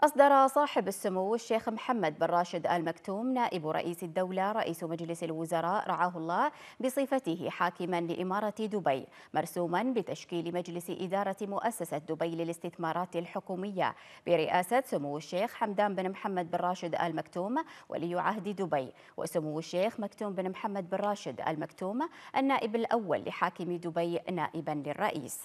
أصدر صاحب السمو الشيخ محمد بن راشد آل مكتوم نائب رئيس الدولة رئيس مجلس الوزراء رعاه الله بصفته حاكما لإمارة دبي مرسوما بتشكيل مجلس إدارة مؤسسة دبي للاستثمارات الحكومية برئاسة سمو الشيخ حمدان بن محمد بن راشد آل مكتوم ولي عهد دبي وسمو الشيخ مكتوم بن محمد بن راشد آل مكتوم النائب الأول لحاكم دبي نائبا للرئيس